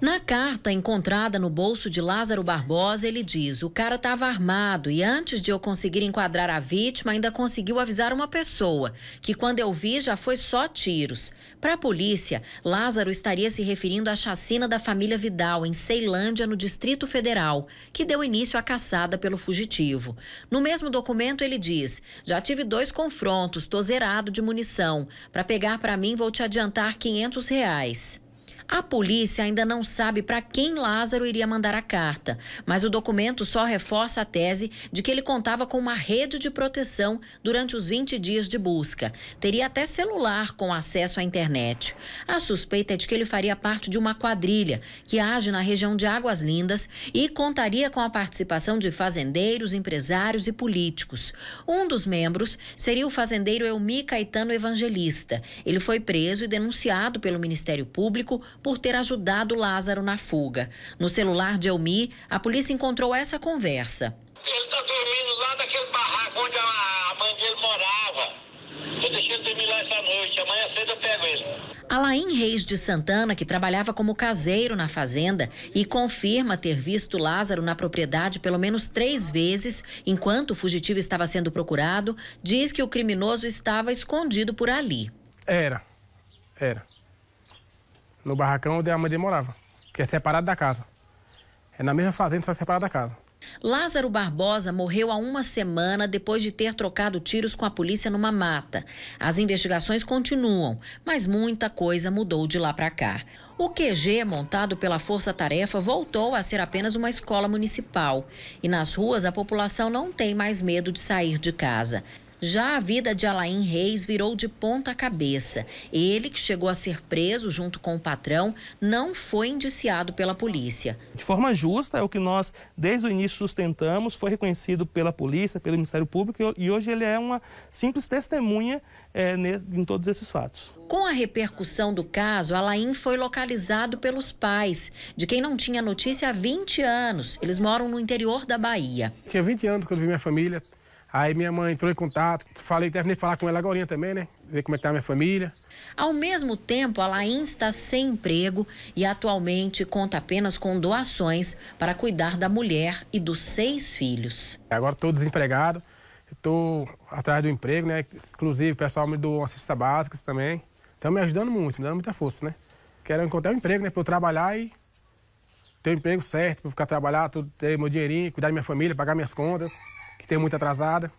Na carta encontrada no bolso de Lázaro Barbosa, ele diz: o cara estava armado e antes de eu conseguir enquadrar a vítima, ainda conseguiu avisar uma pessoa, que quando eu vi já foi só tiros. Para a polícia, Lázaro estaria se referindo à chacina da família Vidal, em Ceilândia, no Distrito Federal, que deu início à caçada pelo fugitivo. No mesmo documento, ele diz: já tive dois confrontos, tô zerado de munição. Para pegar para mim, vou te adiantar 500 reais. A polícia ainda não sabe para quem Lázaro iria mandar a carta, mas o documento só reforça a tese de que ele contava com uma rede de proteção durante os 20 dias de busca. Teria até celular com acesso à internet. A suspeita é de que ele faria parte de uma quadrilha que age na região de Águas Lindas e contaria com a participação de fazendeiros, empresários e políticos. Um dos membros seria o fazendeiro Elmi Caetano Evangelista. Ele foi preso e denunciado pelo Ministério Público por ter ajudado Lázaro na fuga. No celular de Elmi, a polícia encontrou essa conversa. Ele está dormindo lá daquele barraco onde a mãe dele morava. Eu deixei ele dormir lá essa noite. Amanhã cedo eu pego ele. Alain Reis de Santana, que trabalhava como caseiro na fazenda e confirma ter visto Lázaro na propriedade pelo menos três vezes enquanto o fugitivo estava sendo procurado, diz que o criminoso estava escondido por ali. Era, era no barracão onde a mãe dele morava, que é separado da casa. É na mesma fazenda, só que separado da casa. Lázaro Barbosa morreu há uma semana depois de ter trocado tiros com a polícia numa mata. As investigações continuam, mas muita coisa mudou de lá para cá. O QG, montado pela Força Tarefa, voltou a ser apenas uma escola municipal. E nas ruas, a população não tem mais medo de sair de casa. Já a vida de Alain Reis virou de ponta cabeça. Ele, que chegou a ser preso junto com o patrão, não foi indiciado pela polícia. De forma justa, é o que nós desde o início sustentamos, foi reconhecido pela polícia, pelo Ministério Público e hoje ele é uma simples testemunha é, em todos esses fatos. Com a repercussão do caso, Alain foi localizado pelos pais, de quem não tinha notícia há 20 anos. Eles moram no interior da Bahia. Tinha 20 anos quando vi minha família Aí minha mãe entrou em contato, falei, terminei de falar com ela agora também, né? Ver como é que tá a minha família. Ao mesmo tempo, a Laís está sem emprego e atualmente conta apenas com doações para cuidar da mulher e dos seis filhos. Agora estou desempregado, estou atrás do emprego, né? Inclusive, o pessoal me doou assistência básica também. Estão tá me ajudando muito, me dando muita força, né? Quero encontrar um emprego, né? Para eu trabalhar e ter um emprego certo, para ficar trabalhar, ter meu dinheirinho, cuidar da minha família, pagar minhas contas que tem muita atrasada.